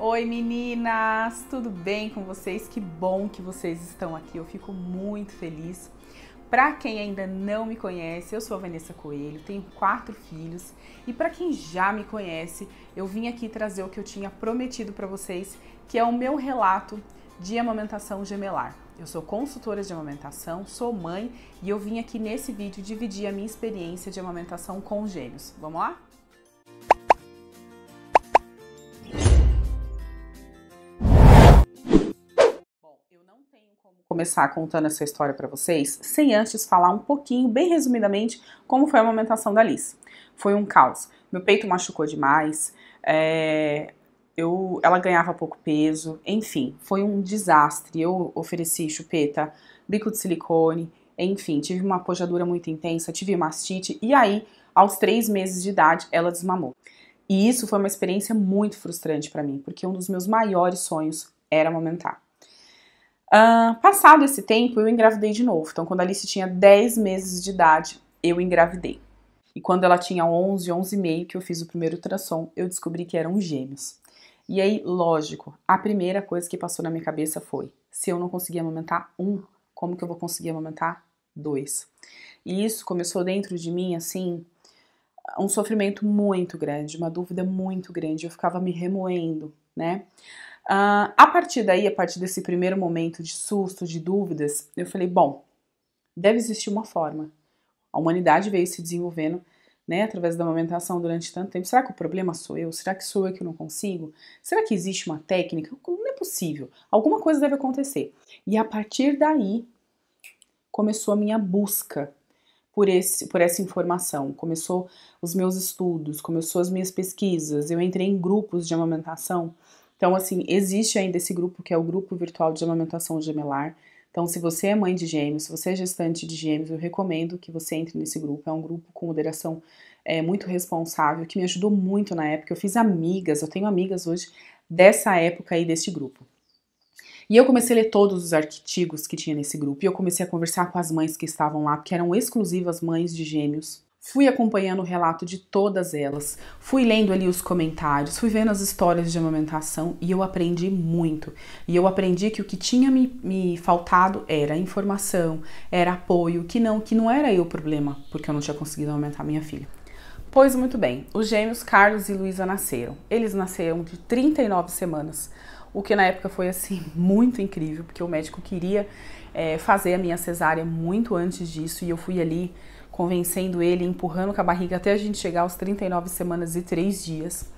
Oi meninas, tudo bem com vocês? Que bom que vocês estão aqui, eu fico muito feliz. Para quem ainda não me conhece, eu sou a Vanessa Coelho, tenho quatro filhos e para quem já me conhece, eu vim aqui trazer o que eu tinha prometido para vocês, que é o meu relato de amamentação gemelar. Eu sou consultora de amamentação, sou mãe e eu vim aqui nesse vídeo dividir a minha experiência de amamentação com gêmeos. Vamos lá? começar contando essa história para vocês sem antes falar um pouquinho, bem resumidamente, como foi a amamentação da Liz. Foi um caos. Meu peito machucou demais, é, eu, ela ganhava pouco peso, enfim, foi um desastre. Eu ofereci chupeta, bico de silicone, enfim, tive uma pojadura muito intensa, tive mastite, e aí, aos três meses de idade, ela desmamou. E isso foi uma experiência muito frustrante para mim, porque um dos meus maiores sonhos era amamentar. Uh, passado esse tempo, eu engravidei de novo. Então, quando a Alice tinha 10 meses de idade, eu engravidei. E quando ela tinha 11, 11 e meio, que eu fiz o primeiro ultrassom, eu descobri que eram gêmeos. E aí, lógico, a primeira coisa que passou na minha cabeça foi: se eu não conseguir amamentar um, como que eu vou conseguir amamentar dois? E isso começou dentro de mim, assim, um sofrimento muito grande, uma dúvida muito grande. Eu ficava me remoendo, né? Uh, a partir daí, a partir desse primeiro momento de susto, de dúvidas, eu falei: bom, deve existir uma forma. A humanidade veio se desenvolvendo né, através da amamentação durante tanto tempo. Será que o problema sou eu? Será que sou eu que não consigo? Será que existe uma técnica? Não é possível. Alguma coisa deve acontecer. E a partir daí começou a minha busca por, esse, por essa informação. Começou os meus estudos, começou as minhas pesquisas. Eu entrei em grupos de amamentação então, assim, existe ainda esse grupo que é o grupo virtual de amamentação gemelar. Então, se você é mãe de gêmeos, se você é gestante de gêmeos, eu recomendo que você entre nesse grupo. É um grupo com moderação é, muito responsável, que me ajudou muito na época. Eu fiz amigas, eu tenho amigas hoje dessa época aí, deste grupo. E eu comecei a ler todos os artigos que tinha nesse grupo, e eu comecei a conversar com as mães que estavam lá, porque eram exclusivas mães de gêmeos Fui acompanhando o relato de todas elas, fui lendo ali os comentários, fui vendo as histórias de amamentação e eu aprendi muito. E eu aprendi que o que tinha me, me faltado era informação, era apoio, que não, que não era eu o problema, porque eu não tinha conseguido amamentar minha filha. Pois muito bem, os gêmeos Carlos e Luísa nasceram. Eles nasceram de 39 semanas, o que na época foi assim muito incrível, porque o médico queria é, fazer a minha cesárea muito antes disso e eu fui ali convencendo ele, empurrando com a barriga até a gente chegar aos 39 semanas e 3 dias.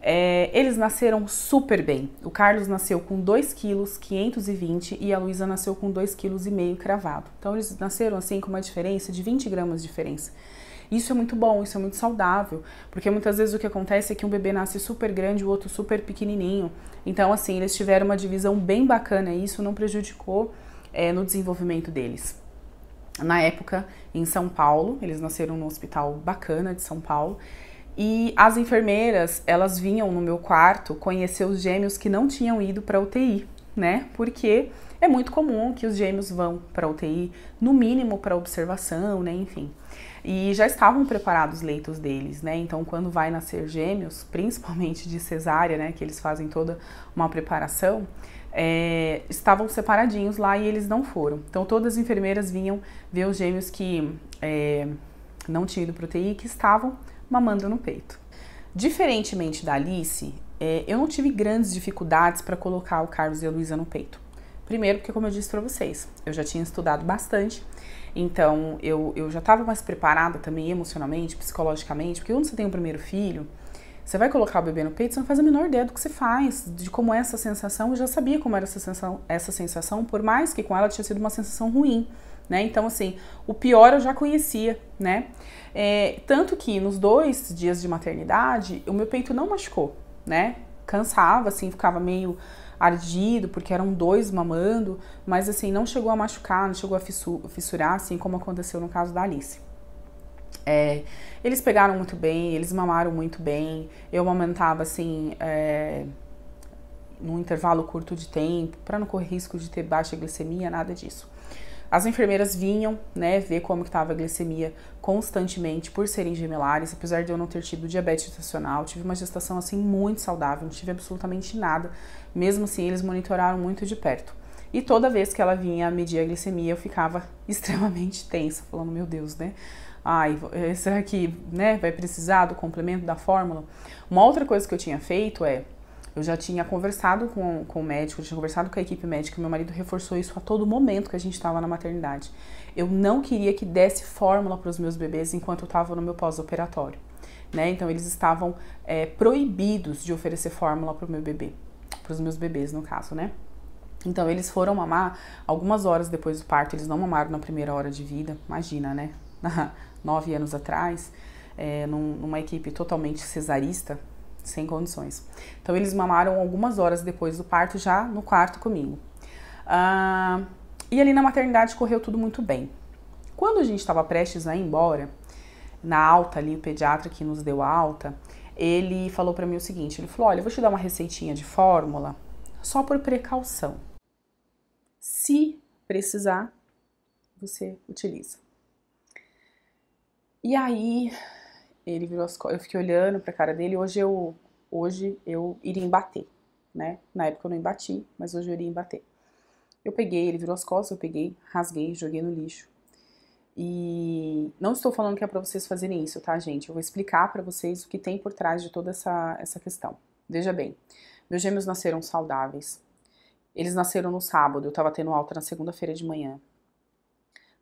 É, eles nasceram super bem. O Carlos nasceu com 2,520 quilos e a Luísa nasceu com 2,5 quilos e meio cravado. Então eles nasceram assim com uma diferença de 20 gramas de diferença. Isso é muito bom, isso é muito saudável, porque muitas vezes o que acontece é que um bebê nasce super grande e o outro super pequenininho. Então assim, eles tiveram uma divisão bem bacana e isso não prejudicou é, no desenvolvimento deles na época em São Paulo. Eles nasceram num hospital bacana de São Paulo. E as enfermeiras, elas vinham no meu quarto conhecer os gêmeos que não tinham ido para UTI, né? Porque é muito comum que os gêmeos vão para UTI, no mínimo para observação, né? Enfim. E já estavam preparados os leitos deles, né? Então, quando vai nascer gêmeos, principalmente de cesárea, né? Que eles fazem toda uma preparação, é, estavam separadinhos lá e eles não foram. Então todas as enfermeiras vinham ver os gêmeos que é, não tinham ido para UTI que estavam mamando no peito. Diferentemente da Alice, é, eu não tive grandes dificuldades para colocar o Carlos e a Luísa no peito. Primeiro, porque, como eu disse para vocês, eu já tinha estudado bastante, então eu, eu já estava mais preparada também emocionalmente, psicologicamente, porque quando você tem o um primeiro filho, você vai colocar o bebê no peito, você não faz a menor ideia do que você faz, de como é essa sensação. Eu já sabia como era essa sensação, essa sensação por mais que com ela tinha sido uma sensação ruim. Né? Então, assim, o pior eu já conhecia, né? É, tanto que nos dois dias de maternidade, o meu peito não machucou, né? Cansava, assim, ficava meio ardido, porque eram dois mamando, mas assim, não chegou a machucar, não chegou a fissurar, assim como aconteceu no caso da Alice. É, eles pegaram muito bem, eles mamaram muito bem. Eu amamentava assim, é, num intervalo curto de tempo, para não correr risco de ter baixa glicemia, nada disso. As enfermeiras vinham, né, ver como que estava a glicemia constantemente por serem gemelares, apesar de eu não ter tido diabetes gestacional, tive uma gestação assim muito saudável, não tive absolutamente nada. Mesmo assim, eles monitoraram muito de perto. E toda vez que ela vinha medir a glicemia, eu ficava extremamente tensa, falando, meu Deus, né? ai, eh, será que né, vai precisar do complemento da fórmula? Uma outra coisa que eu tinha feito é, eu já tinha conversado com, com o médico, tinha conversado com a equipe médica, meu marido reforçou isso a todo momento que a gente estava na maternidade. Eu não queria que desse fórmula para os meus bebês enquanto eu estava no meu pós-operatório. Né? Então eles estavam é, proibidos de oferecer fórmula para o meu bebê, para os meus bebês no caso, né? Então eles foram mamar algumas horas depois do parto, eles não mamaram na primeira hora de vida, imagina, né? nove anos atrás, é, num, numa equipe totalmente cesarista, sem condições. Então eles mamaram algumas horas depois do parto, já no quarto comigo. Ah, e ali na maternidade correu tudo muito bem. Quando a gente estava prestes a ir embora, na alta ali, o pediatra que nos deu alta, ele falou para mim o seguinte, ele falou, olha, eu vou te dar uma receitinha de fórmula, só por precaução. Se precisar, você utiliza. E aí ele virou as eu fiquei olhando pra cara dele, hoje eu hoje eu iria embater, né? Na época eu não embati, mas hoje eu iria embater. Eu peguei, ele virou as costas, eu peguei, rasguei, joguei no lixo. E não estou falando que é para vocês fazerem isso, tá, gente? Eu vou explicar para vocês o que tem por trás de toda essa, essa questão. Veja bem, meus gêmeos nasceram saudáveis. Eles nasceram no sábado, eu tava tendo alta na segunda-feira de manhã.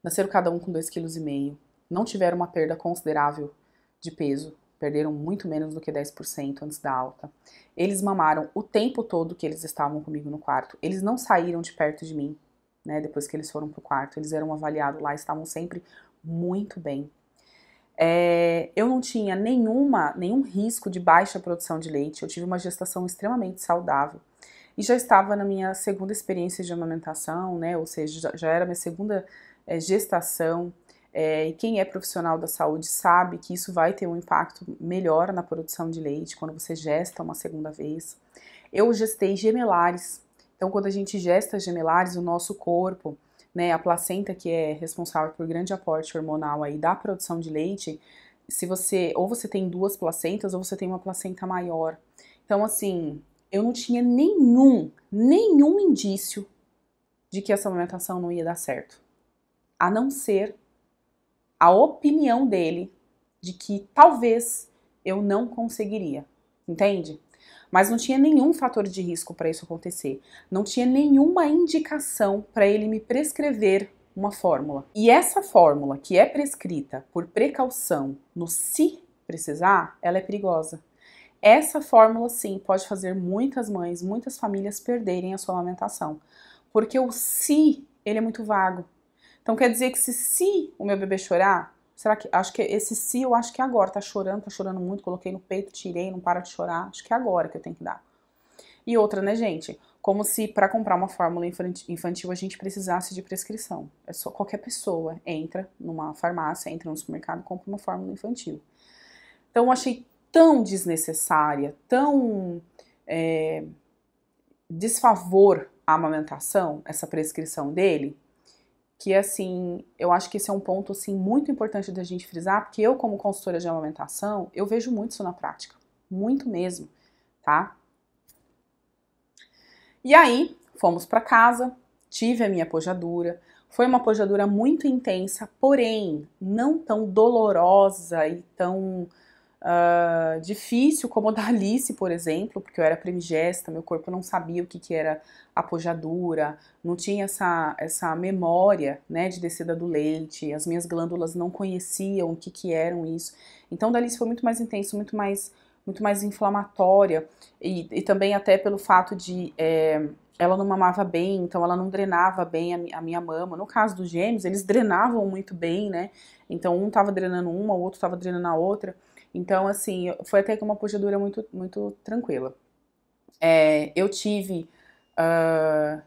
Nasceram cada um com 2,5 kg não tiveram uma perda considerável de peso, perderam muito menos do que 10% antes da alta. Eles mamaram o tempo todo que eles estavam comigo no quarto. Eles não saíram de perto de mim, né, depois que eles foram pro quarto. Eles eram avaliados lá, estavam sempre muito bem. É, eu não tinha nenhuma, nenhum risco de baixa produção de leite, eu tive uma gestação extremamente saudável. E já estava na minha segunda experiência de amamentação, né? Ou seja, já, já era minha segunda é, gestação. É, e quem é profissional da saúde sabe que isso vai ter um impacto melhor na produção de leite quando você gesta uma segunda vez. Eu gestei gemelares. Então, quando a gente gesta gemelares, o nosso corpo, né, a placenta que é responsável por grande aporte hormonal aí da produção de leite, se você ou você tem duas placentas ou você tem uma placenta maior. Então, assim, eu não tinha nenhum, nenhum indício de que essa amamentação não ia dar certo. A não ser a opinião dele de que talvez eu não conseguiria, entende? Mas não tinha nenhum fator de risco para isso acontecer, não tinha nenhuma indicação para ele me prescrever uma fórmula. E essa fórmula que é prescrita por precaução no se precisar, ela é perigosa. Essa fórmula sim pode fazer muitas mães, muitas famílias perderem a sua amamentação, porque o se ele é muito vago. Então quer dizer que se, se o meu bebê chorar, será que acho que é, esse se eu acho que é agora, tá chorando, tá chorando muito, coloquei no peito, tirei, não para de chorar, acho que é agora que eu tenho que dar. E outra, né, gente? Como se para comprar uma fórmula infantil a gente precisasse de prescrição. É só qualquer pessoa entra numa farmácia, entra no supermercado e compra uma fórmula infantil. Então eu achei tão desnecessária, tão é, desfavor à amamentação essa prescrição dele, que assim, eu acho que esse é um ponto assim muito importante da gente frisar, porque eu como consultora de amamentação, eu vejo muito isso na prática, muito mesmo, tá? E aí, fomos para casa, tive a minha pojadura, foi uma pojadura muito intensa, porém não tão dolorosa e tão uh, difícil, como a da Alice, por exemplo, porque eu era primigesta, meu corpo não sabia o que, que era apojadura, não tinha essa, essa memória né, de descida do leite, as minhas glândulas não conheciam o que, que eram isso. Então, da Alice foi muito mais intenso, muito mais muito mais inflamatória e, e, também até pelo fato de é, ela não mamava bem, então ela não drenava bem a, a, minha mama. No caso dos gêmeos, eles drenavam muito bem, né? Então um tava drenando uma, o outro tava drenando a outra. Então, assim, foi até com uma puxadura muito, muito tranquila. É, eu tive uh,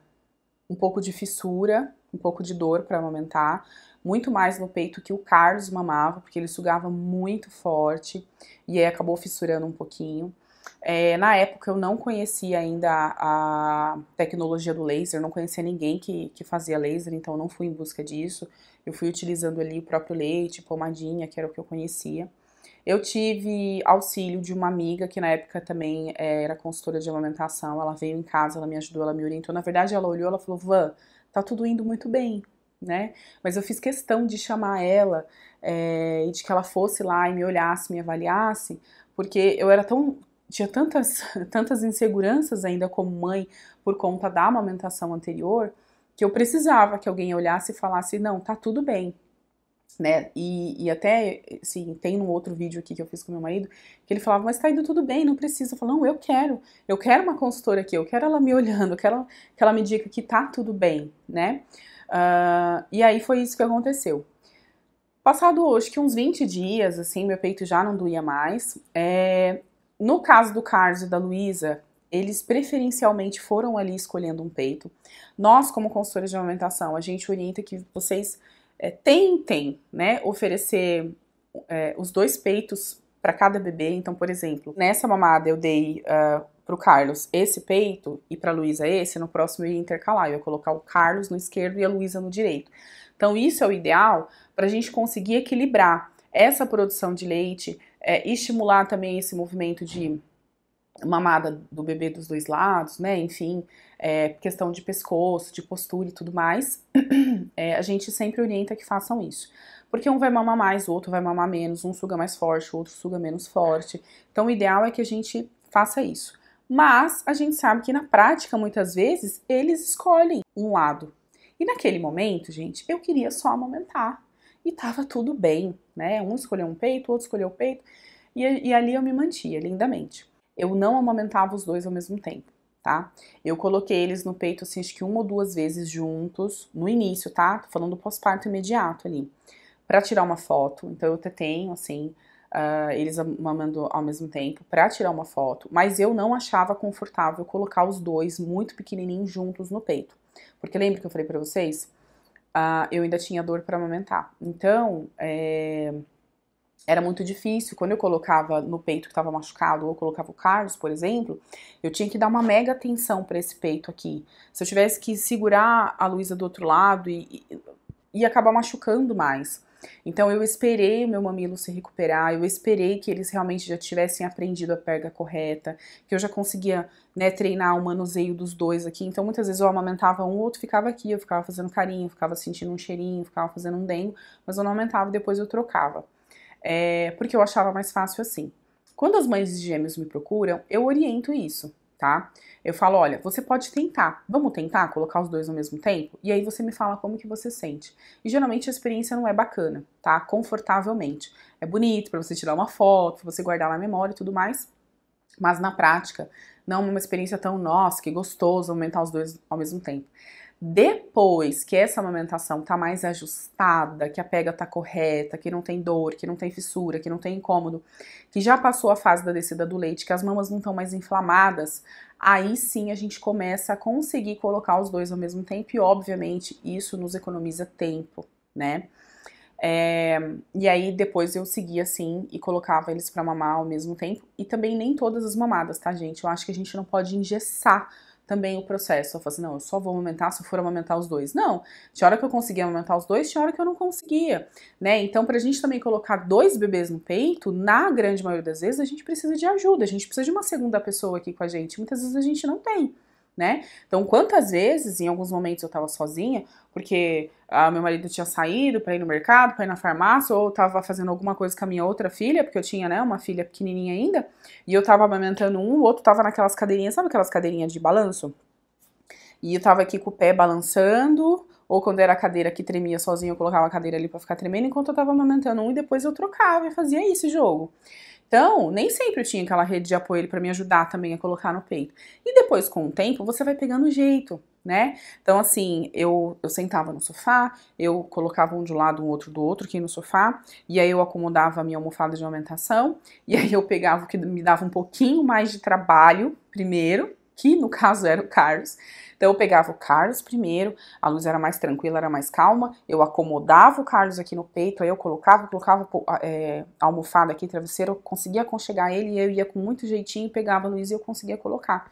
um pouco de fissura, um pouco de dor para amamentar, muito mais no peito que o Carlos mamava, porque ele sugava muito forte e aí acabou fissurando um pouquinho. É, na época eu não conhecia ainda a, a tecnologia do laser, não conhecia ninguém que, que fazia laser, então não fui em busca disso. Eu fui utilizando ali o próprio leite, pomadinha, que era o que eu conhecia. Eu tive auxílio de uma amiga que na época também eh, era consultora de amamentação. Ela veio em casa, ela me ajudou, ela me orientou. Na verdade, ela olhou, ela falou: Van, tá tudo indo muito bem, né? Mas eu fiz questão de chamar ela é, e de que ela fosse lá e me olhasse, me avaliasse, porque eu era tão tinha tantas tantas inseguranças ainda como mãe por conta da amamentação anterior que eu precisava que alguém olhasse e falasse não, tá tudo bem, né? E, e até, assim, tem um outro vídeo aqui que eu fiz com meu marido, que ele falava, mas tá indo tudo bem, não precisa. Eu falava, não, eu quero, eu quero uma consultora aqui, eu quero ela me olhando, eu quero que ela me diga que tá tudo bem, né? Uh, e aí foi isso que aconteceu. Passado hoje, que uns 20 dias, assim, meu peito já não doía mais. É, no caso do Carlos e da Luísa, eles preferencialmente foram ali escolhendo um peito. Nós, como consultores de amamentação, a gente orienta que vocês é, tentem né, oferecer é, os dois peitos para cada bebê. Então, por exemplo, nessa mamada eu dei uh, ah, para o Carlos esse peito e para a Luísa esse, no próximo eu ia intercalar, eu ia colocar o Carlos no esquerdo e a Luísa no direito. Então, isso é o ideal para a gente conseguir equilibrar essa produção de leite, é, estimular também esse movimento de mamada do bebê dos dois lados, né? Enfim, é, questão de pescoço, de postura e tudo mais, é, a gente sempre orienta que façam isso. Porque um vai mamar mais, o outro vai mamar menos, um suga mais forte, o outro suga menos forte. Então, o ideal é que a gente faça isso. Mas a gente sabe que na prática, muitas vezes, eles escolhem um lado. E naquele momento, gente, eu queria só amamentar. E tava tudo bem, né? Um escolheu um peito, o outro escolheu o peito. E, e ali eu me mantia lindamente. Eu não amamentava os dois ao mesmo tempo tá? Eu coloquei eles no peito, assim, acho que uma ou duas vezes juntos, no início, tá? Tô falando do pós-parto imediato ali, para tirar uma foto. Então, eu até tenho, assim, uh, eles mamando ao mesmo tempo, para tirar uma foto. Mas eu não achava confortável colocar os dois muito pequenininhos juntos no peito. Porque lembra que eu falei para vocês? Uh, eu ainda tinha dor para amamentar. Então, é era muito difícil. Quando eu colocava no peito que estava machucado ou colocava o Carlos, por exemplo, eu tinha que dar uma mega atenção para esse peito aqui. Se eu tivesse que segurar a Luísa do outro lado e, e ia acabar machucando mais. Então eu esperei o meu mamilo se recuperar, eu esperei que eles realmente já tivessem aprendido a perga correta, que eu já conseguia né, treinar o manuseio dos dois aqui. Então muitas vezes eu amamentava um, o outro ficava aqui, eu ficava fazendo carinho, ficava sentindo um cheirinho, ficava fazendo um dengo, mas eu não amamentava, depois eu trocava é, porque eu achava mais fácil assim. Quando as mães de gêmeos me procuram, eu oriento isso, tá? Eu falo, olha, você pode tentar, vamos tentar colocar os dois ao mesmo tempo? E aí você me fala como que você sente. E geralmente a experiência não é bacana, tá? Confortavelmente. É bonito para você tirar uma foto, pra você guardar na memória e tudo mais, mas na prática não é uma experiência tão nossa, que gostoso aumentar os dois ao mesmo tempo. Depois que essa amamentação tá mais ajustada, que a pega tá correta, que não tem dor, que não tem fissura, que não tem incômodo, que já passou a fase da descida do leite, que as mamas não estão mais inflamadas, aí sim a gente começa a conseguir colocar os dois ao mesmo tempo e, obviamente, isso nos economiza tempo, né? É, e aí depois eu seguia assim e colocava eles para mamar ao mesmo tempo. E também nem todas as mamadas, tá, gente? Eu acho que a gente não pode engessar também o processo. Eu falo assim, não, eu só vou amamentar se eu for amamentar os dois. Não, tinha hora que eu conseguia amamentar os dois, tinha hora que eu não conseguia, né? Então, pra gente também colocar dois bebês no peito, na grande maioria das vezes, a gente precisa de ajuda, a gente precisa de uma segunda pessoa aqui com a gente. Muitas vezes a gente não tem né? Então, quantas vezes, em alguns momentos eu tava sozinha, porque ah, meu marido tinha saído para ir no mercado, para ir na farmácia, ou eu tava fazendo alguma coisa com a minha outra filha, porque eu tinha, né, uma filha pequenininha ainda, e eu tava amamentando um, o outro tava naquelas cadeirinhas, sabe aquelas cadeirinhas de balanço? E eu tava aqui com o pé balançando, ou quando era a cadeira que tremia sozinha, eu colocava a cadeira ali para ficar tremendo enquanto eu tava amamentando um e depois eu trocava e fazia esse jogo. Então, nem sempre eu tinha aquela rede de apoio para me ajudar também a colocar no peito. E depois, com o tempo, você vai pegando o jeito, né? Então, assim, eu, eu sentava no sofá, eu colocava um de um lado, um outro do outro aqui no sofá, e aí eu acomodava a minha almofada de aumentação, e aí eu pegava o que me dava um pouquinho mais de trabalho primeiro, que no caso era o Carlos, então eu pegava o Carlos primeiro, a luz era mais tranquila, era mais calma, eu acomodava o Carlos aqui no peito, aí eu colocava, colocava é, almofada aqui, travesseiro, eu conseguia aconchegar ele e eu ia com muito jeitinho, pegava a luz e eu conseguia colocar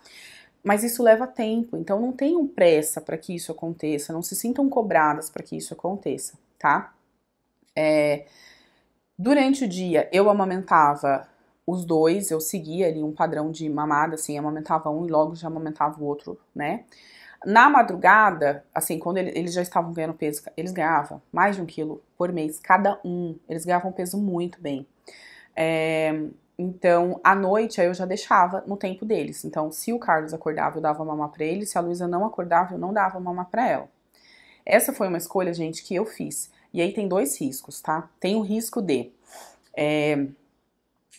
mas isso leva tempo, então não tenham pressa para que isso aconteça, não se sintam cobradas para que isso aconteça, tá? É, durante o dia eu amamentava os dois, eu seguia ali um padrão de mamada, assim, amamentava um e logo já amamentava o outro, né? Na madrugada, assim, quando ele, eles já estavam ganhando peso, eles ganhavam mais de um quilo por mês, cada um. Eles ganhavam peso muito bem. É, então, à noite, aí eu já deixava no tempo deles. Então, se o Carlos acordava, eu dava mamar pra ele. Se a Luísa não acordava, eu não dava mamar pra ela. Essa foi uma escolha, gente, que eu fiz. E aí tem dois riscos, tá? Tem o risco de... É,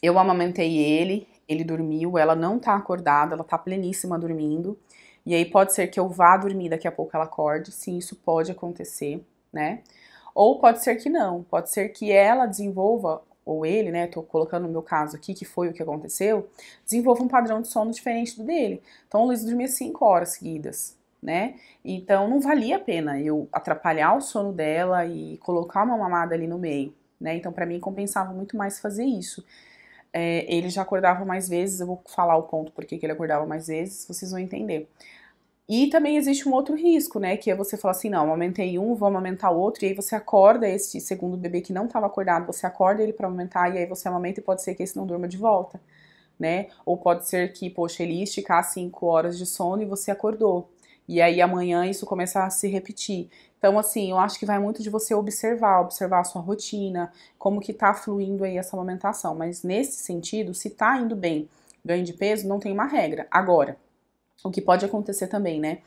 eu amamentei ele, ele dormiu, ela não tá acordada, ela tá pleníssima dormindo. E aí pode ser que eu vá dormir, daqui a pouco ela acorde, sim, isso pode acontecer, né? Ou pode ser que não, pode ser que ela desenvolva, ou ele, né? Tô colocando no meu caso aqui, que foi o que aconteceu, desenvolva um padrão de sono diferente do dele. Então o Luiz dormia 5 horas seguidas, né? Então não valia a pena eu atrapalhar o sono dela e colocar uma mamada ali no meio, né? Então para mim compensava muito mais fazer isso é, ele já acordava mais vezes. Eu vou falar o ponto porque que ele acordava mais vezes, vocês vão entender. E também existe um outro risco, né? Que é você falar assim: não, amamentei um, vou amamentar outro, e aí você acorda esse segundo bebê que não estava acordado, você acorda ele para amamentar, e aí você amamenta e pode ser que esse não durma de volta, né? Ou pode ser que, poxa, ele esticar 5 horas de sono e você acordou. E aí amanhã isso começa a se repetir. Então, assim, eu acho que vai muito de você observar, observar a sua rotina, como que tá fluindo aí essa amamentação. Mas nesse sentido, se tá indo bem, ganho de peso, não tem uma regra. Agora, o que pode acontecer também, né?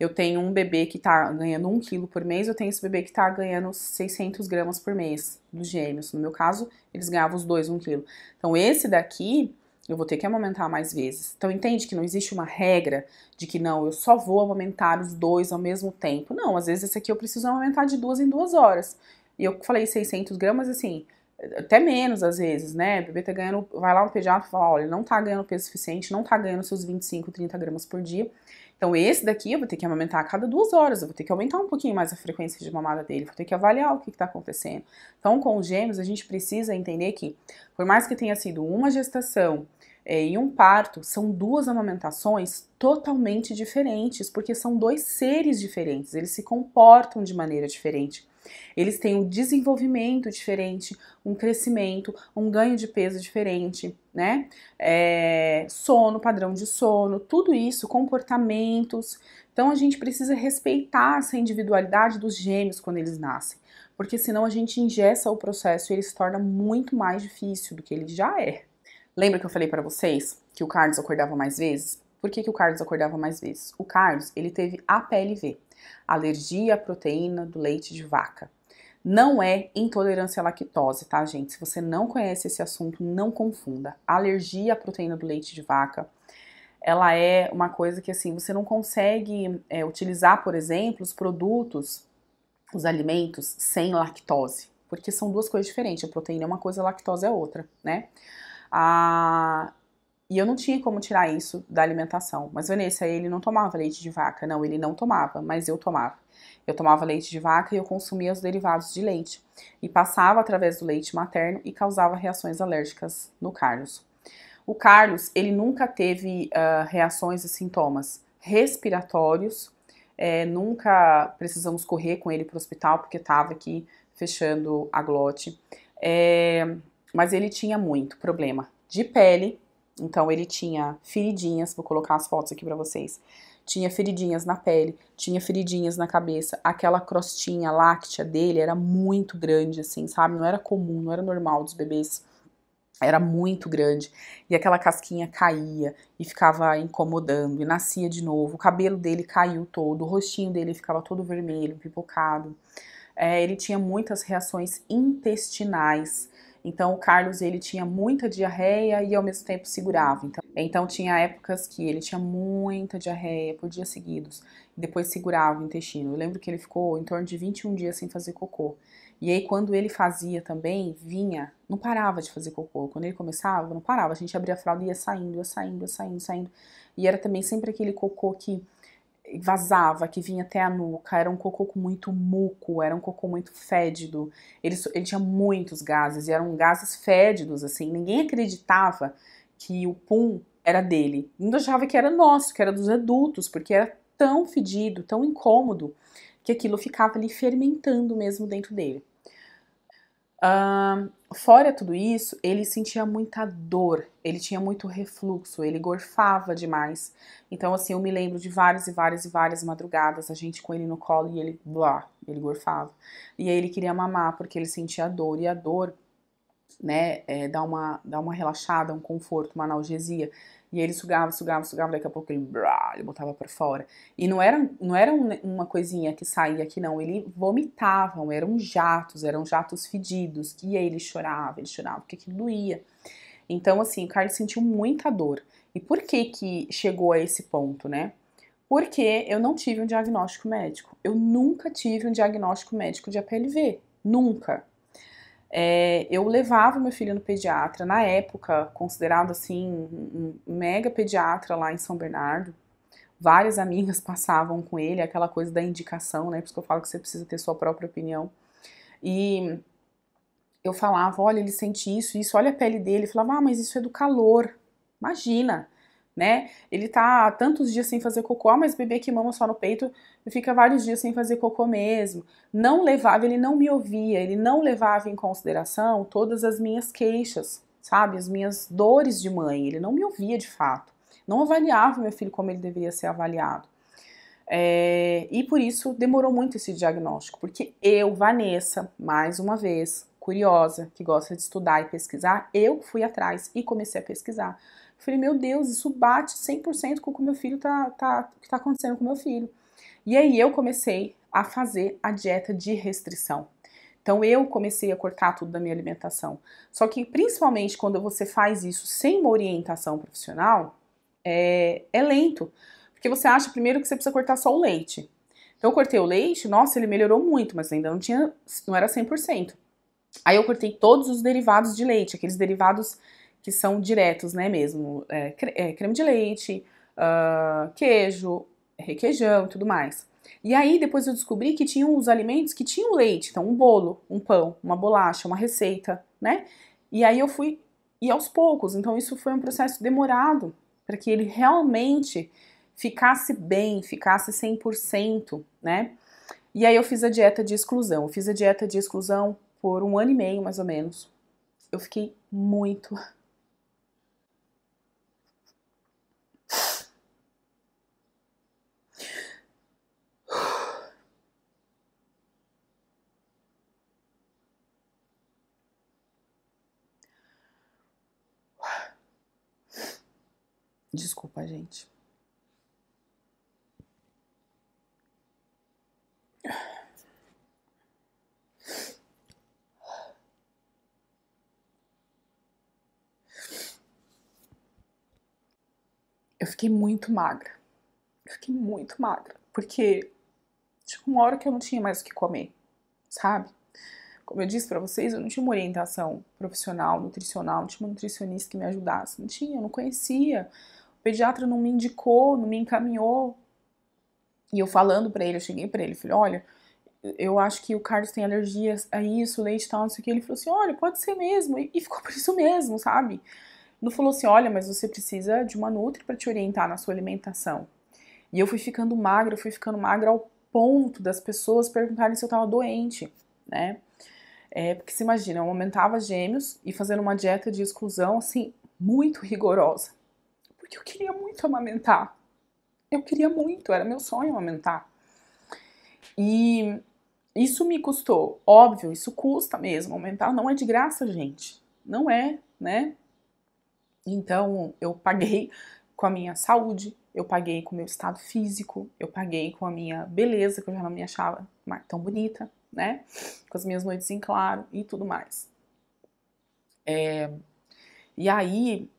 Eu tenho um bebê que tá ganhando 1 quilo por mês, eu tenho esse bebê que tá ganhando 600 gramas por mês dos gêmeos. No meu caso, eles ganhavam os dois 1 quilo. Então, esse daqui, eu vou ter que amamentar mais vezes. Então entende que não existe uma regra de que não, eu só vou amamentar os dois ao mesmo tempo. Não, às vezes esse aqui eu preciso amamentar de duas em duas horas. E eu falei 600 gramas, assim, até menos às vezes, né? O bebê tá ganhando, vai lá no pediatra e fala, olha, não tá ganhando peso suficiente, não tá ganhando seus 25, 30 gramas por dia. Então, esse daqui eu vou ter que amamentar a cada duas horas, eu vou ter que aumentar um pouquinho mais a frequência de mamada dele, vou ter que avaliar o que está acontecendo. Então, com os gêmeos, a gente precisa entender que, por mais que tenha sido uma gestação é, e um parto são duas amamentações totalmente diferentes, porque são dois seres diferentes, eles se comportam de maneira diferente. Eles têm um desenvolvimento diferente, um crescimento, um ganho de peso diferente, né? É, sono, padrão de sono, tudo isso, comportamentos. Então a gente precisa respeitar essa individualidade dos gêmeos quando eles nascem, porque senão a gente ingessa o processo e ele se torna muito mais difícil do que ele já é. Lembra que eu falei para vocês que o Carlos acordava mais vezes? Por que, que o Carlos acordava mais vezes? O Carlos, ele teve APLV, alergia à proteína do leite de vaca. Não é intolerância à lactose, tá, gente? Se você não conhece esse assunto, não confunda. Alergia à proteína do leite de vaca, ela é uma coisa que, assim, você não consegue é, utilizar, por exemplo, os produtos, os alimentos sem lactose, porque são duas coisas diferentes. A proteína é uma coisa, a lactose é outra, né? Ah, e eu não tinha como tirar isso da alimentação. Mas Vanessa, ele não tomava leite de vaca. Não, ele não tomava, mas eu tomava. Eu tomava leite de vaca e eu consumia os derivados de leite. E passava através do leite materno e causava reações alérgicas no Carlos. O Carlos, ele nunca teve uh, reações e sintomas respiratórios. É, nunca precisamos correr com ele para o hospital porque estava aqui fechando a glote. É, mas ele tinha muito problema de pele, então ele tinha feridinhas, vou colocar as fotos aqui para vocês. Tinha feridinhas na pele, tinha feridinhas na cabeça, aquela crostinha láctea dele era muito grande assim, sabe? Não era comum, não era normal dos bebês. Era muito grande e aquela casquinha caía e ficava incomodando e nascia de novo. O cabelo dele caiu todo, o rostinho dele ficava todo vermelho, pipocado. É, ele tinha muitas reações intestinais então o Carlos ele tinha muita diarreia e ao mesmo tempo segurava. Então, então tinha épocas que ele tinha muita diarreia por dias seguidos, e depois segurava o intestino. Eu lembro que ele ficou em torno de 21 dias sem fazer cocô. E aí quando ele fazia também, vinha, não parava de fazer cocô. Quando ele começava, não parava. A gente abria a fralda e ia saindo, ia saindo, ia saindo, saindo. E era também sempre aquele cocô que vazava, que vinha até a nuca, era um cocô com muito muco, era um cocô muito fédido. Ele, ele tinha muitos gases, e eram gases fédidos, assim. Ninguém acreditava que o pum era dele. Ainda achava que era nosso, que era dos adultos, porque era tão fedido, tão incômodo, que aquilo ficava ali fermentando mesmo dentro dele. Uh, fora tudo isso, ele sentia muita dor, ele tinha muito refluxo, ele gorfava demais. Então, assim, eu me lembro de várias e várias e várias madrugadas, a gente com ele no colo e ele, blá, ele gorfava. E aí ele queria mamar porque ele sentia dor, e a dor, né, é, dá, uma, dá uma relaxada, um conforto, uma analgesia. E ele sugava, sugava, sugava, daqui a pouco ele, brá, ele botava para fora. E não era, não era uma coisinha que saía aqui, não. Ele vomitava. eram jatos, eram jatos fedidos. E aí ele chorava, ele chorava, porque aquilo doía. Então, assim, o Carlos sentiu muita dor. E por que que chegou a esse ponto, né? Porque eu não tive um diagnóstico médico. Eu nunca tive um diagnóstico médico de APLV. Nunca é, eu levava meu filho no pediatra, na época, considerado assim, um mega pediatra lá em São Bernardo. Várias amigas passavam com ele, aquela coisa da indicação, né? Por isso que eu falo que você precisa ter sua própria opinião. E eu falava, olha, ele sente isso, isso, olha a pele dele. Eu falava, ah, mas isso é do calor. Imagina, né? Ele tá tantos dias sem fazer cocô, ah, mas bebê que mama só no peito fica vários dias sem fazer cocô mesmo. Não levava, ele não me ouvia, ele não levava em consideração todas as minhas queixas, sabe? As minhas dores de mãe, ele não me ouvia de fato. Não avaliava meu filho como ele deveria ser avaliado. É, e por isso demorou muito esse diagnóstico, porque eu, Vanessa, mais uma vez, curiosa, que gosta de estudar e pesquisar, eu fui atrás e comecei a pesquisar eu falei, meu Deus, isso bate 100% com o que meu filho tá, tá, que tá acontecendo com meu filho. E aí eu comecei a fazer a dieta de restrição. Então eu comecei a cortar tudo da minha alimentação. Só que principalmente quando você faz isso sem uma orientação profissional, é, é lento. Porque você acha primeiro que você precisa cortar só o leite. Então eu cortei o leite, nossa, ele melhorou muito, mas ainda não tinha, não era 100%. Aí eu cortei todos os derivados de leite, aqueles derivados que são diretos, né, mesmo, é, é creme de leite, uh, queijo, é, requeijão e tudo mais. E aí depois eu descobri que tinham os alimentos que tinham leite, então um bolo, um pão, uma bolacha, uma receita, né? E aí eu fui e aos poucos, então isso foi um processo demorado para que ele realmente ficasse bem, ficasse 100%, né? E aí eu fiz a dieta de exclusão. Eu fiz a dieta de exclusão por um ano e meio, mais ou menos. Eu fiquei muito, Desculpa, gente. Eu fiquei muito magra. Eu fiquei muito magra. Porque chegou uma hora que eu não tinha mais o que comer, sabe? Como eu disse para vocês, eu não tinha uma orientação profissional, nutricional, não tinha uma nutricionista que me ajudasse. Não tinha, eu não conhecia o pediatra não me indicou, não me encaminhou. E eu falando para ele, eu cheguei para ele, falei, olha, eu acho que o Carlos tem alergia a isso, leite e tal, não sei o que. Ele falou assim, olha, pode ser mesmo. E ficou por isso mesmo, sabe? Não falou assim, olha, mas você precisa de uma nutri para te orientar na sua alimentação. E eu fui ficando magra, fui ficando magra ao ponto das pessoas perguntarem se eu tava doente, né? É, porque se imagina, eu aumentava gêmeos e fazendo uma dieta de exclusão, assim, muito rigorosa. Porque eu queria muito amamentar. Eu queria muito, era meu sonho amamentar. E isso me custou, óbvio, isso custa mesmo. Aumentar não é de graça, gente. Não é, né? Então eu paguei com a minha saúde, eu paguei com o meu estado físico, eu paguei com a minha beleza, que eu já não me achava tão bonita, né? Com as minhas noites em claro e tudo mais. É... E aí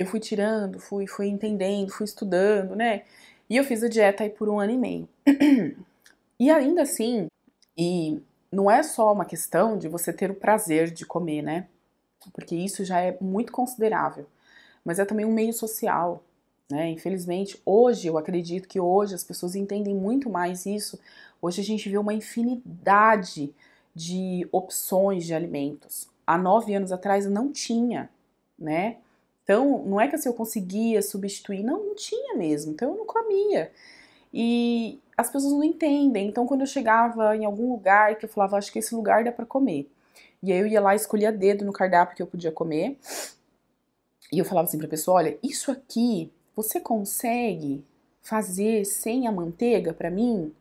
eu fui tirando, fui, fui entendendo, fui estudando, né? E eu fiz a dieta aí por um ano e meio. e ainda assim, e não é só uma questão de você ter o prazer de comer, né? Porque isso já é muito considerável. Mas é também um meio social, né? Infelizmente, hoje eu acredito que hoje as pessoas entendem muito mais isso. Hoje a gente vê uma infinidade de opções de alimentos. Há nove anos atrás não tinha, né? Então, não é que assim, eu conseguia substituir, não, não tinha mesmo. Então, eu não comia. E as pessoas não entendem. Então, quando eu chegava em algum lugar que eu falava, acho que esse lugar dá para comer. E aí eu ia lá e escolhia dedo no cardápio que eu podia comer. E eu falava assim pra pessoa: olha, isso aqui você consegue fazer sem a manteiga para mim?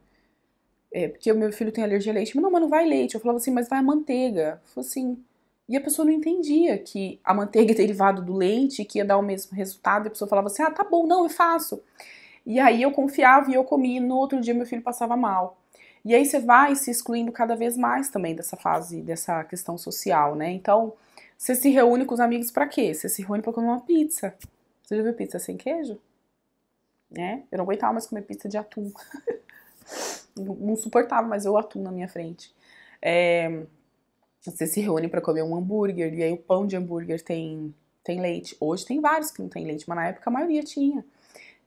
É, porque o meu filho tem alergia a leite. Mas, não, mas não vai leite. Eu falava assim, mas vai a manteiga. Eu falava assim, e a pessoa não entendia que a manteiga é derivada do leite, que ia dar o mesmo resultado, e a pessoa falava assim: ah, tá bom, não, eu faço. E aí eu confiava e eu comi, e no outro dia meu filho passava mal. E aí você vai se excluindo cada vez mais também dessa fase, dessa questão social, né? Então, você se reúne com os amigos para quê? Você se reúne para comer uma pizza. Você já viu pizza sem queijo? Né? Eu não aguentava mais comer pizza de atum. não suportava mais eu atum na minha frente. É, você se reúne para comer um hambúrguer e aí o pão de hambúrguer tem, tem leite. Hoje tem vários que não tem leite, mas na época a maioria tinha.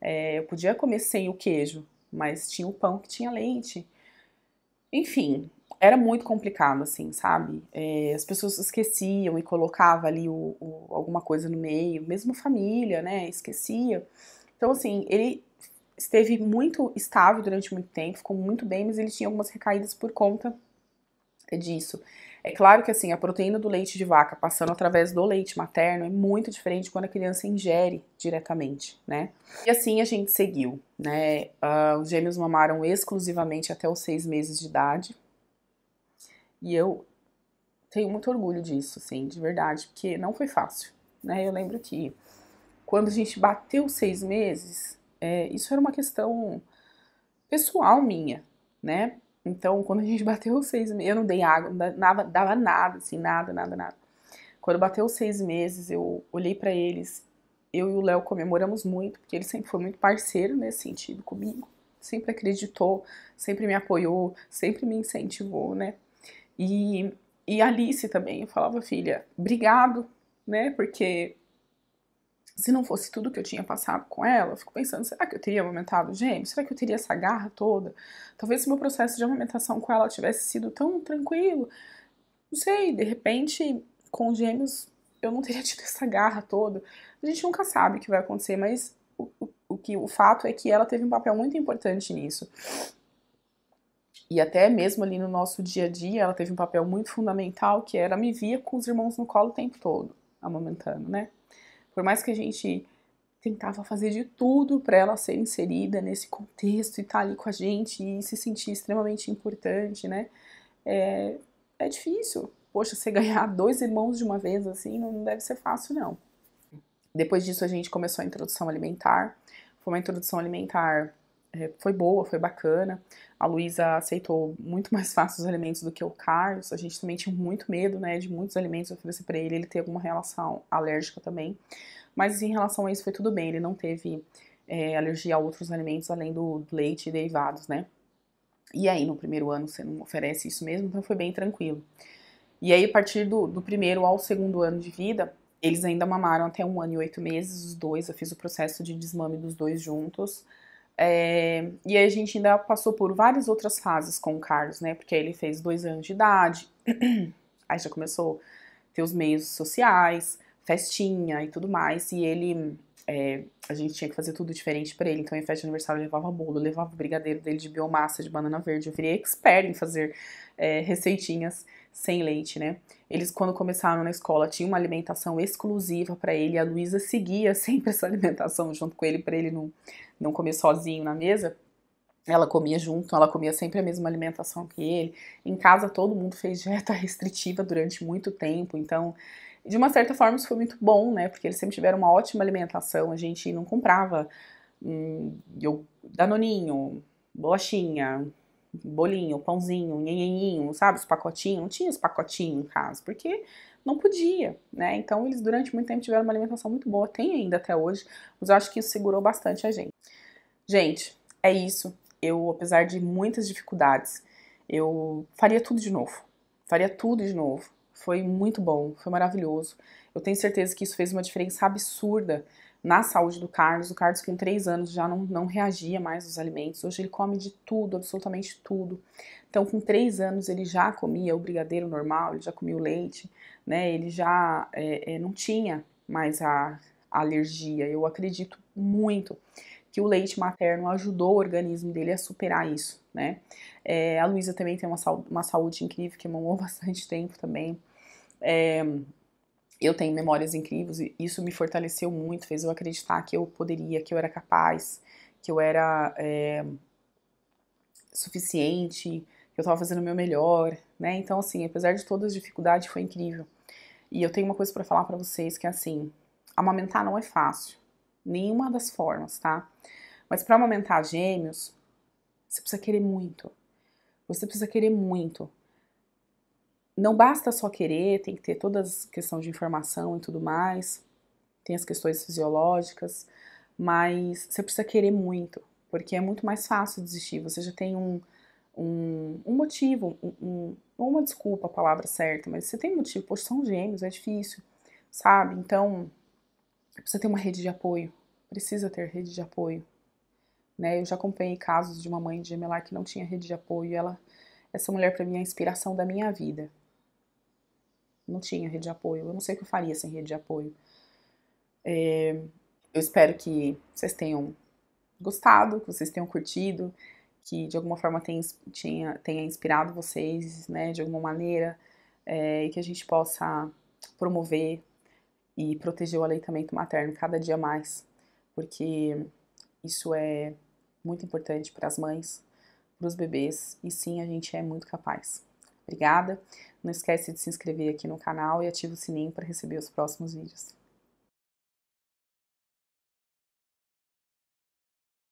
É, eu podia comer sem o queijo, mas tinha o pão que tinha leite. Enfim, era muito complicado, assim, sabe? É, as pessoas esqueciam e colocava ali o, o, alguma coisa no meio, mesmo família, né? Esquecia. Então, assim, ele esteve muito estável durante muito tempo, ficou muito bem, mas ele tinha algumas recaídas por conta disso. É claro que assim, a proteína do leite de vaca passando através do leite materno é muito diferente quando a criança ingere diretamente, né? E assim a gente seguiu, né? Uh, os gêmeos mamaram exclusivamente até os seis meses de idade. E eu tenho muito orgulho disso, assim, de verdade, porque não foi fácil, né? Eu lembro que quando a gente bateu seis meses, é, isso era uma questão pessoal minha, né? Então, quando a gente bateu os seis meses, eu não dei água, não dava, dava nada, assim, nada, nada, nada. Quando bateu os seis meses, eu olhei para eles, eu e o Léo comemoramos muito, porque ele sempre foi muito parceiro nesse sentido comigo, sempre acreditou, sempre me apoiou, sempre me incentivou, né? E, e a Alice também, eu falava, filha, obrigado, né? Porque se não fosse tudo que eu tinha passado com ela, eu fico pensando, será que eu teria amamentado gêmeos? Será que eu teria essa garra toda? Talvez se meu processo de amamentação com ela tivesse sido tão tranquilo. Não sei, de repente, com gêmeos, eu não teria tido essa garra toda. A gente nunca sabe o que vai acontecer, mas o, o, o que, o fato é que ela teve um papel muito importante nisso. E até mesmo ali no nosso dia a dia, ela teve um papel muito fundamental, que era me via com os irmãos no colo o tempo todo, amamentando, né? Por mais que a gente tentava fazer de tudo para ela ser inserida nesse contexto e estar tá ali com a gente e se sentir extremamente importante, né? É, é difícil. Poxa, você ganhar dois irmãos de uma vez assim não deve ser fácil, não. Depois disso, a gente começou a introdução alimentar. Foi uma introdução alimentar é, foi boa, foi bacana. A Luísa aceitou muito mais fácil os alimentos do que o Carlos. A gente também tinha muito medo, né, de muitos alimentos oferecer para ele, ele ter alguma relação alérgica também. Mas em relação a isso foi tudo bem, ele não teve é, alergia a outros alimentos além do leite e derivados, né? E aí, no primeiro ano, você não oferece isso mesmo, então foi bem tranquilo. E aí, a partir do, do primeiro ao segundo ano de vida, eles ainda mamaram até um ano e oito meses, os dois. Eu fiz o processo de desmame dos dois juntos. É, e a gente ainda passou por várias outras fases com o Carlos, né? Porque ele fez dois anos de idade, aí já começou a ter os meios sociais, festinha e tudo mais, e ele é, a gente tinha que fazer tudo diferente para ele. Então, em festa de aniversário, eu levava bolo, eu levava brigadeiro dele de biomassa, de banana verde. Eu virei expert em fazer é, receitinhas sem leite, né? Eles, quando começaram na escola, tinham uma alimentação exclusiva para ele. A Luísa seguia sempre essa alimentação junto com ele, para ele não, não comer sozinho na mesa. Ela comia junto, ela comia sempre a mesma alimentação que ele. Em casa, todo mundo fez dieta restritiva durante muito tempo, então de uma certa forma isso foi muito bom, né? Porque eles sempre tiveram uma ótima alimentação, a gente não comprava hum, eu, danoninho, bolachinha, bolinho, pãozinho, nhenhenhinho, sabe? Os pacotinhos, não tinha os pacotinhos em casa, porque não podia, né? Então eles durante muito tempo tiveram uma alimentação muito boa, tem ainda até hoje, mas eu acho que isso segurou bastante a gente. Gente, é isso. Eu, apesar de muitas dificuldades, eu faria tudo de novo. Faria tudo de novo. Foi muito bom, foi maravilhoso. Eu tenho certeza que isso fez uma diferença absurda na saúde do Carlos. O Carlos, com três anos, já não, não reagia mais aos alimentos. Hoje ele come de tudo, absolutamente tudo. Então, com três anos, ele já comia o brigadeiro normal, ele já comia o leite, né? Ele já é, é, não tinha mais a, a alergia. Eu acredito muito que o leite materno ajudou o organismo dele a superar isso, né? É, a Luísa também tem uma, uma saúde incrível, que mamou bastante tempo também. É, eu tenho memórias incríveis e isso me fortaleceu muito, fez eu acreditar que eu poderia, que eu era capaz, que eu era é, suficiente, que eu estava fazendo o meu melhor, né? Então, assim, apesar de todas as dificuldades, foi incrível. E eu tenho uma coisa para falar para vocês que é assim, amamentar não é fácil, nenhuma das formas, tá? Mas para amamentar gêmeos, você precisa querer muito. Você precisa querer muito não basta só querer, tem que ter todas as questões de informação e tudo mais, tem as questões fisiológicas, mas você precisa querer muito, porque é muito mais fácil desistir. Você já tem um, um, um motivo, um, um, uma desculpa, a palavra certa, mas você tem motivo, poxa, são gêmeos, é difícil, sabe? Então, precisa ter uma rede de apoio, precisa ter rede de apoio. Né? Eu já acompanhei casos de uma mãe de gemelar que não tinha rede de apoio, ela essa mulher para mim é a inspiração da minha vida. Não tinha rede de apoio. Eu não sei o que eu faria sem rede de apoio. É, eu espero que vocês tenham gostado, que vocês tenham curtido, que de alguma forma tenha, tenha, tenha inspirado vocês, né, de alguma maneira, é, e que a gente possa promover e proteger o aleitamento materno cada dia mais, porque isso é muito importante para as mães, para os bebês, e sim, a gente é muito capaz. Obrigada. Não esquece de se inscrever aqui no canal e ativa o sininho para receber os próximos vídeos.